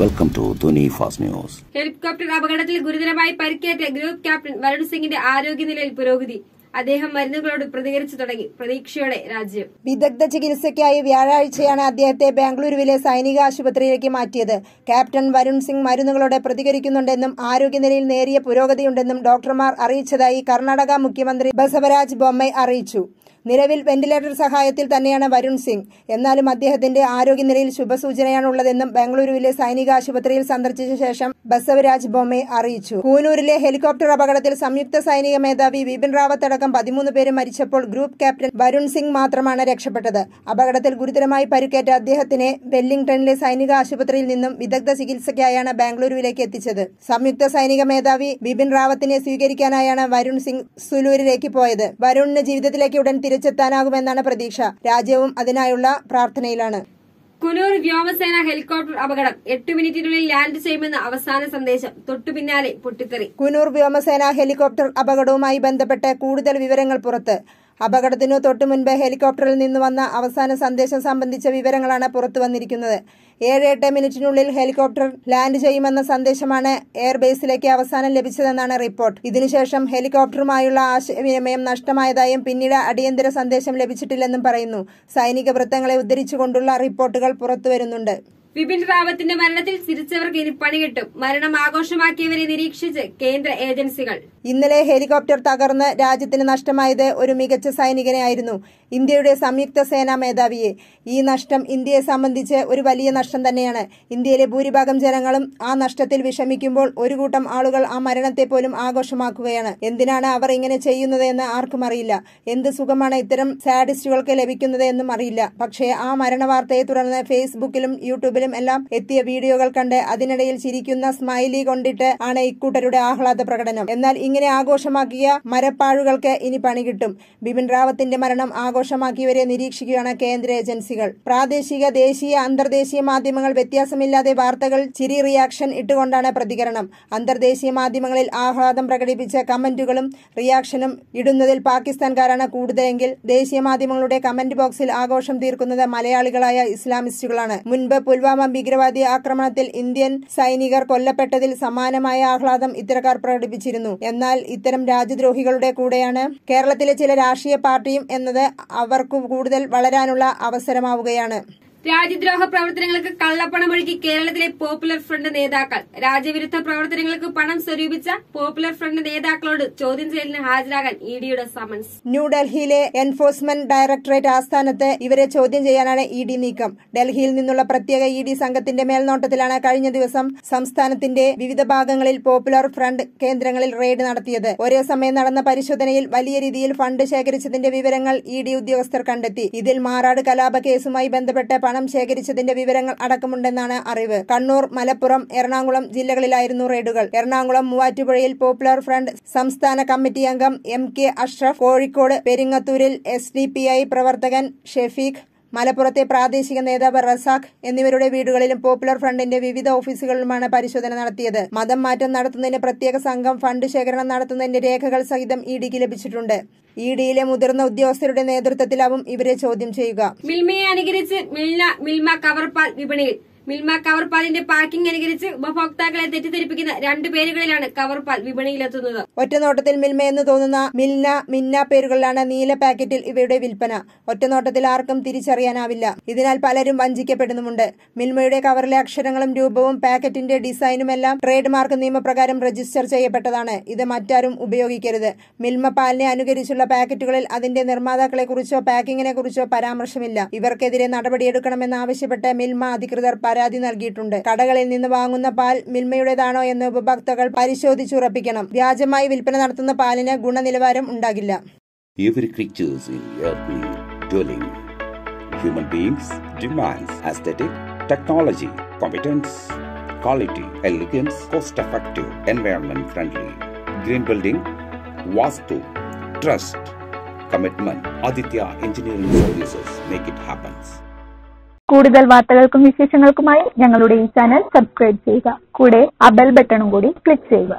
Welcome to Dhwani fast news helicopter അപകടത്തിൽ ഗുരുതരമായി പരിക്കേറ്റ ഗ്രൂപ്പ് ക്യാപ്റ്റൻ വരുൺ സിംഗിന്റെ ആരോഗ്യനിലയിൽ പുരോഗതി അദ്ദേഹം മരുന്നുകളോട് പ്രതികരിച്ചു തുടങ്ങി പ്രതീക്ഷയോടെ രാജ്യം വിദഗ്ധ ചികിത്സയ്ക്കായി വ്യാഴാഴ്ചയാണ് അദ്ദേഹത്തെ ബാംഗ്ലൂരുവിലെ സൈനിക ആശുപത്രിയിലേക്ക് മാറ്റിയത് ക്യാപ്റ്റൻ വരുൺ സിംഗ് മരുന്നുകളോടെ പ്രതികരിക്കുന്നുണ്ടെന്നും ആരോഗ്യനിലയിൽ നേരിയ പുരോഗതിയുണ്ടെന്നും ഡോക്ടർമാർ അറിയിച്ചതായി കർണാടക മുഖ്യമന്ത്രി ബസവരാജ് ബൊമ്മൈ അറിയിച്ചു നിലവിൽ വെന്റിലേറ്റർ സഹായത്തിൽ തന്നെയാണ് വരുൺ സിംഗ് എന്നാലും അദ്ദേഹത്തിന്റെ ആരോഗ്യനിലയിൽ ശുഭസൂചനയാണുള്ളതെന്നും ബംഗളൂരുവിലെ സൈനിക ആശുപത്രിയിൽ സന്ദർശിച്ച ശേഷം ബസവരാജ് ബൊമ്മെ അറിയിച്ചു കൂനൂരിലെ ഹെലികോപ്റ്റർ അപകടത്തിൽ സംയുക്ത സൈനിക മേധാവി വിപിൻ റാവത്ത് അടക്കം പതിമൂന്ന് പേര് മരിച്ചപ്പോൾ ഗ്രൂപ്പ് ക്യാപ്റ്റൻ വരുൺ സിംഗ് മാത്രമാണ് രക്ഷപ്പെട്ടത് അപകടത്തിൽ ഗുരുതരമായി പരുക്കേറ്റ അദ്ദേഹത്തിനെ വെല്ലിംഗ്ടണിലെ സൈനിക ആശുപത്രിയിൽ നിന്നും വിദഗ്ധ ചികിത്സയ്ക്കായാണ് ബാംഗ്ലൂരുവിലേക്ക് എത്തിച്ചത് സംയുക്ത സൈനിക മേധാവി ബിപിൻ റാവത്തിനെ സ്വീകരിക്കാനായാണ് വരുൺ സിംഗ് സുലൂരിലേക്ക് പോയത് വരുണിന് ജീവിതത്തിലേക്ക് ഉടൻ തിരിച്ചെത്താനാകുമെന്നാണ് പ്രതീക്ഷ രാജ്യവും അതിനായുള്ള പ്രാർത്ഥനയിലാണ് കുനൂർ വ്യോമസേന ഹെലികോപ്റ്റർ അപകടം എട്ട് മിനിറ്റിനുള്ളിൽ ലാൻഡ് ചെയ്യുമെന്ന അവസാന സന്ദേശം തൊട്ടു പിന്നാലെ പൊട്ടിത്തെറി കുനൂർ വ്യോമസേന ഹെലികോപ്റ്റർ അപകടവുമായി ബന്ധപ്പെട്ട് കൂടുതൽ വിവരങ്ങൾ പുറത്ത് അപകടത്തിനു തൊട്ടു മുൻപ് ഹെലികോപ്റ്ററിൽ നിന്ന് വന്ന അവസാന സന്ദേശം സംബന്ധിച്ച വിവരങ്ങളാണ് പുറത്തു വന്നിരിക്കുന്നത് ഏഴ് എട്ട് മിനിറ്റിനുള്ളിൽ ഹെലികോപ്റ്റർ ലാൻഡ് ചെയ്യുമെന്ന സന്ദേശമാണ് എയർബേസിലേക്ക് അവസാനം ലഭിച്ചതെന്നാണ് റിപ്പോർട്ട് ഇതിനുശേഷം ഹെലികോപ്റ്ററുമായുള്ള ആശയവിനിമയം നഷ്ടമായതായും പിന്നീട് അടിയന്തര സന്ദേശം ലഭിച്ചിട്ടില്ലെന്നും പറയുന്നു സൈനിക വൃത്തങ്ങളെ ഉദ്ധരിച്ചുകൊണ്ടുള്ള റിപ്പോർട്ടുകൾ പുറത്തുവരുന്നുണ്ട് വിപിൻ റാവത്തിന്റെ മരണത്തിൽ തിരിച്ചവർക്ക് ഇനി പണി കിട്ടും മരണം ആഘോഷമാക്കിയവരെ നിരീക്ഷിച്ച് കേന്ദ്ര ഏജൻസികൾ ഇന്നലെ ഹെലികോപ്റ്റർ തകർന്ന് രാജ്യത്തിന് നഷ്ടമായത് ഒരു മികച്ച സൈനികനെ ആയിരുന്നു ഇന്ത്യയുടെ സംയുക്ത സേനാ മേധാവിയെ ഈ നഷ്ടം ഇന്ത്യയെ സംബന്ധിച്ച് ഒരു വലിയ നഷ്ടം തന്നെയാണ് ഇന്ത്യയിലെ ഭൂരിഭാഗം ജനങ്ങളും ആ നഷ്ടത്തിൽ വിഷമിക്കുമ്പോൾ ഒരു കൂട്ടം ആളുകൾ ആ മരണത്തെ പോലും ആഘോഷമാക്കുകയാണ് എന്തിനാണ് അവർ ഇങ്ങനെ ചെയ്യുന്നത് എന്ന് ആർക്കും അറിയില്ല എന്ത് സുഖമാണ് ഇത്തരം സാഡിസ്റ്റുകൾക്ക് ലഭിക്കുന്നത് എന്നും അറിയില്ല പക്ഷേ ആ മരണ വാർത്തയെ തുടർന്ന് ഫേസ്ബുക്കിലും യൂട്യൂബിലും യൂട്യൂബിലും എല്ലാം എത്തിയ വീഡിയോകൾ കണ്ട് അതിനിടയിൽ ചിരിക്കുന്ന സ്മൈലി കൊണ്ടിട്ട് ആണ് ഇക്കൂട്ടരുടെ ആഹ്ലാദ പ്രകടനം എന്നാൽ ഇങ്ങനെ ആഘോഷമാക്കിയ മരപ്പാഴുകൾക്ക് ഇനി പണി കിട്ടും ബിപിൻ റാവത്തിന്റെ മരണം ആഘോഷമാക്കിയവരെ നിരീക്ഷിക്കുകയാണ് കേന്ദ്ര ഏജൻസികൾ പ്രാദേശിക ദേശീയ അന്തർദേശീയ മാധ്യമങ്ങൾ വ്യത്യാസമില്ലാതെ വാർത്തകൾ ചിരി റിയാക്ഷൻ ഇട്ടുകൊണ്ടാണ് പ്രതികരണം അന്തർദേശീയ മാധ്യമങ്ങളിൽ ആഹ്ലാദം പ്രകടിപ്പിച്ച കമന്റുകളും റിയാക്ഷനും ഇടുന്നതിൽ പാകിസ്ഥാൻകാരാണ് കൂടുതലെങ്കിൽ ദേശീയ മാധ്യമങ്ങളുടെ കമന്റ് ബോക്സിൽ ആഘോഷം തീർക്കുന്നത് മലയാളികളായ ഇസ്ലാമിസ്റ്റുകളാണ് മുൻപ് പുൽവാമ പുൽവാമ ഭീകരവാദി ആക്രമണത്തിൽ ഇന്ത്യൻ സൈനികർ കൊല്ലപ്പെട്ടതിൽ സമാനമായ ആഹ്ലാദം ഇത്തരക്കാർ പ്രകടിപ്പിച്ചിരുന്നു എന്നാൽ ഇത്തരം രാജ്യദ്രോഹികളുടെ കൂടെയാണ് കേരളത്തിലെ ചില രാഷ്ട്രീയ പാർട്ടിയും എന്നത് അവർക്ക് കൂടുതൽ വളരാനുള്ള അവസരമാവുകയാണ് രാജ്യദ്രോഹ പ്രവർത്തനങ്ങൾക്ക് കള്ളപ്പണമൊഴുകി കേരളത്തിലെ പോപ്പുലർ ഫ്രണ്ട് നേതാക്കൾ രാജ്യവിരുദ്ധ പ്രവർത്തനങ്ങൾക്ക് പണം സ്വരൂപിച്ച പോപ്പുലർ ഫ്രണ്ട് നേതാക്കളോട് ചോദ്യം ചെയ്യലിന് ഹാജരാകാൻ ഇഡിയുടെ സമൻസ് ന്യൂഡൽഹിയിലെ എൻഫോഴ്സ്മെന്റ് ഡയറക്ടറേറ്റ് ആസ്ഥാനത്ത് ഇവരെ ചോദ്യം ചെയ്യാനാണ് ഇ ഡി നീക്കം ഡൽഹിയിൽ നിന്നുള്ള പ്രത്യേക ഇ ഡി സംഘത്തിന്റെ മേൽനോട്ടത്തിലാണ് കഴിഞ്ഞ ദിവസം സംസ്ഥാനത്തിന്റെ വിവിധ ഭാഗങ്ങളിൽ പോപ്പുലർ ഫ്രണ്ട് കേന്ദ്രങ്ങളിൽ റെയ്ഡ് നടത്തിയത് ഒരേ സമയം നടന്ന പരിശോധനയിൽ വലിയ രീതിയിൽ ഫണ്ട് ശേഖരിച്ചതിന്റെ വിവരങ്ങൾ ഇ ഉദ്യോഗസ്ഥർ കണ്ടെത്തി ഇതിൽ മാറാട് കലാപ കേസുമായി ബന്ധപ്പെട്ട് പണം ശേഖരിച്ചതിന്റെ വിവരങ്ങൾ അടക്കമുണ്ടെന്നാണ് അറിവ് കണ്ണൂർ മലപ്പുറം എറണാകുളം ജില്ലകളിലായിരുന്നു റെയ്ഡുകൾ എറണാകുളം മൂവാറ്റുപുഴയിൽ പോപ്പുലർ ഫ്രണ്ട് സംസ്ഥാന കമ്മിറ്റി അംഗം എം കെ അഷ്റഫ് കോഴിക്കോട് പെരിങ്ങത്തൂരിൽ എസ് പ്രവർത്തകൻ ഷെഫീഖ് മലപ്പുറത്തെ പ്രാദേശിക നേതാവ് റസാഖ് എന്നിവരുടെ വീടുകളിലും പോപ്പുലർ ഫ്രണ്ടിന്റെ വിവിധ ഓഫീസുകളിലുമാണ് പരിശോധന നടത്തിയത് മതം മാറ്റം നടത്തുന്നതിന് പ്രത്യേക സംഘം ഫണ്ട് ശേഖരണം നടത്തുന്നതിന്റെ രേഖകൾ സഹിതം ഇ ഡിക്ക് ലഭിച്ചിട്ടുണ്ട് ഇ ഡിയിലെ മുതിർന്ന ഉദ്യോഗസ്ഥരുടെ നേതൃത്വത്തിലാവും ഇവരെ ചോദ്യം ചെയ്യുക മിൽമയെ അനുകരിച്ച് മിൽമ മിൽമ കവർപാൽ വിപണിയിൽ മിൽമ കവർ പാലിന്റെ പാക്കിംഗ് അനുകരിച്ച് ഉപഭോക്താക്കളെ തെറ്റിദ്ധരിപ്പിക്കുന്ന രണ്ട് പേരുകളിലാണ് കവർ പാൽ വിപണിയിലെത്തുന്നത് ഒറ്റനോട്ടത്തിൽ മിൽമ എന്ന് തോന്നുന്ന മിൽന മിന്ന പേരുകളിലാണ് നീല പാക്കറ്റിൽ ഇവയുടെ വിൽപ്പന ഒറ്റനോട്ടത്തിൽ ആർക്കും തിരിച്ചറിയാനാവില്ല ഇതിനാൽ പലരും വഞ്ചിക്കപ്പെടുന്നുമുണ്ട് മിൽമയുടെ കവറിലെ അക്ഷരങ്ങളും രൂപവും പാക്കറ്റിന്റെ ഡിസൈനും എല്ലാം ട്രേഡ് മാർക്ക് നിയമപ്രകാരം രജിസ്റ്റർ ചെയ്യപ്പെട്ടതാണ് ഇത് മറ്റാരും ഉപയോഗിക്കരുത് മിൽമ പാലിനെ അനുകരിച്ചുള്ള പാക്കറ്റുകളിൽ അതിന്റെ നിർമ്മാതാക്കളെ കുറിച്ചോ പാക്കിങ്ങിനെ കുറിച്ചോ പരാമർശമില്ല ഇവർക്കെതിരെ നടപടിയെടുക്കണമെന്നാവശ്യപ്പെട്ട് മിൽമ അധികൃതർ പരാതി പരാതി നൽകിയിട്ടുണ്ട് കടകളിൽ നിന്ന് വാങ്ങുന്ന പാൽ മിൽമയുടേതാണോ എന്ന് ഉപഭോക്താക്കൾ പരിശോധിച്ചുറപ്പിക്കണം വ്യാജമായി വിൽപ്പന നടത്തുന്ന പാലിന് ഗുണനിലവാരം ഉണ്ടാകില്ല Every creatures in earthly dwelling, human beings demands aesthetic, technology, competence, quality, elegance, cost-effective, environment-friendly, green building, vastu, trust, commitment. Aditya Engineering Services make it happen. കൂടുതൽ വാർത്തകൾക്കും വിശേഷങ്ങൾക്കുമായി ഞങ്ങളുടെ ഈ ചാനൽ സബ്സ്ക്രൈബ് ചെയ്യുക കൂടെ ആ ബെൽ ബട്ടണും കൂടി ക്ലിക്ക് ചെയ്യുക